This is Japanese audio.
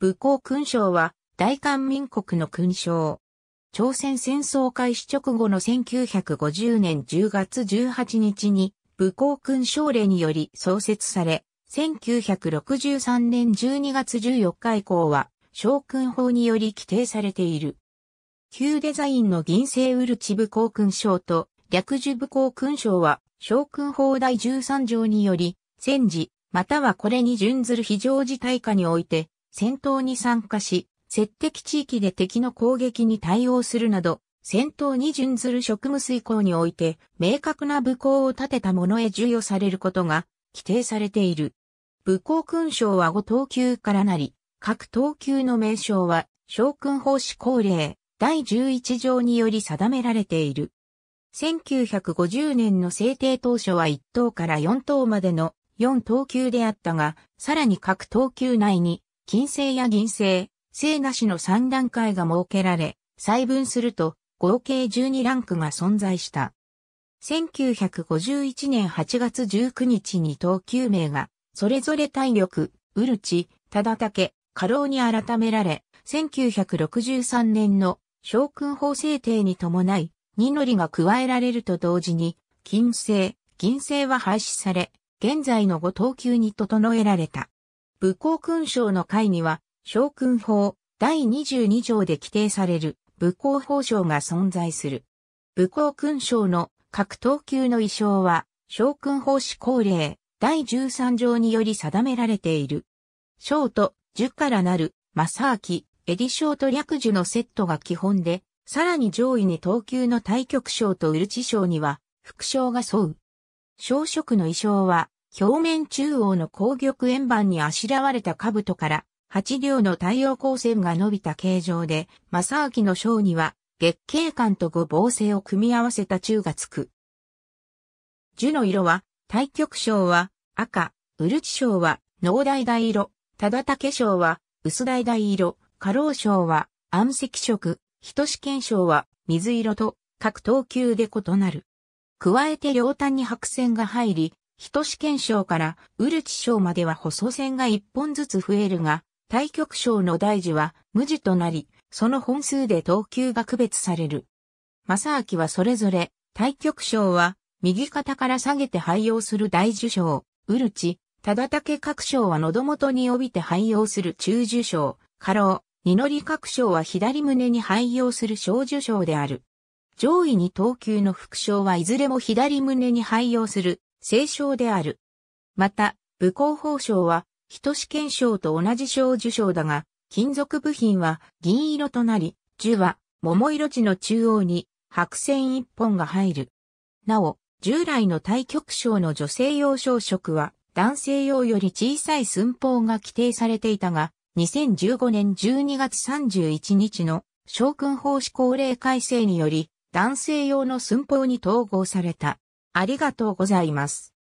武功勲章は大韓民国の勲章。朝鮮戦争開始直後の1950年10月18日に武功勲章令により創設され、1963年12月14日以降は将軍法により規定されている。旧デザインの銀製ウルチ武功勲章と略樹武功勲章は将軍法第13条により戦時、またはこれに準ずる非常事態下において戦闘に参加し、接敵地域で敵の攻撃に対応するなど、戦闘に準ずる職務遂行において、明確な武功を立てた者へ授与されることが規定されている。武功勲章は5等級からなり、各等級の名称は、将軍法師行令、第11条により定められている。1950年の制定当初は1等から4等までの4等級であったが、さらに各等級内に金星や銀星、星なしの3段階が設けられ、細分すると合計12ランクが存在した。1951年8月19日に等級名が、それぞれ体力、ウルチ、ただたけ、過労に改められ、1963年の将軍法制定に伴い、二乗りが加えられると同時に、金星、銀星は廃止され、現在の5等級に整えられた。武功勲章の会には、将軍法第22条で規定される武功法章が存在する。武功勲章の各等級の衣装は、将軍法施行令第13条により定められている。章と1からなる、正明、エディ章と略樹のセットが基本で、さらに上位に等級の対局章とウルチ章には、副章が沿う。小職の衣装は、表面中央の光玉円盤にあしらわれた兜から八両の太陽光線が伸びた形状で、正明の章には月経感と五芒星を組み合わせた中がつく。樹の色は、太極章は赤、うるち章は農大大色、忠武章は薄大大色、過労章は暗赤色、人試験章は水色と各等級で異なる。加えて両端に白線が入り、人試験賞からウルチ賞までは細線が一本ずつ増えるが、対局賞の大事は無事となり、その本数で等級が区別される。正明はそれぞれ、対局賞は、右肩から下げて廃用する大受賞、ウルチ、忠武各賞は喉元に帯びて廃用する中受賞、過労、二乗り各賞は左胸に廃用する小受賞である。上位に等級の副賞はいずれも左胸に廃用する正賞である。また、武功法賞は、人試験賞と同じ賞受賞だが、金属部品は銀色となり、樹は桃色地の中央に白線一本が入る。なお、従来の対局賞の女性用小食は男性用より小さい寸法が規定されていたが、2015年12月31日の将軍法施行令改正により、男性用の寸法に統合された。ありがとうございます。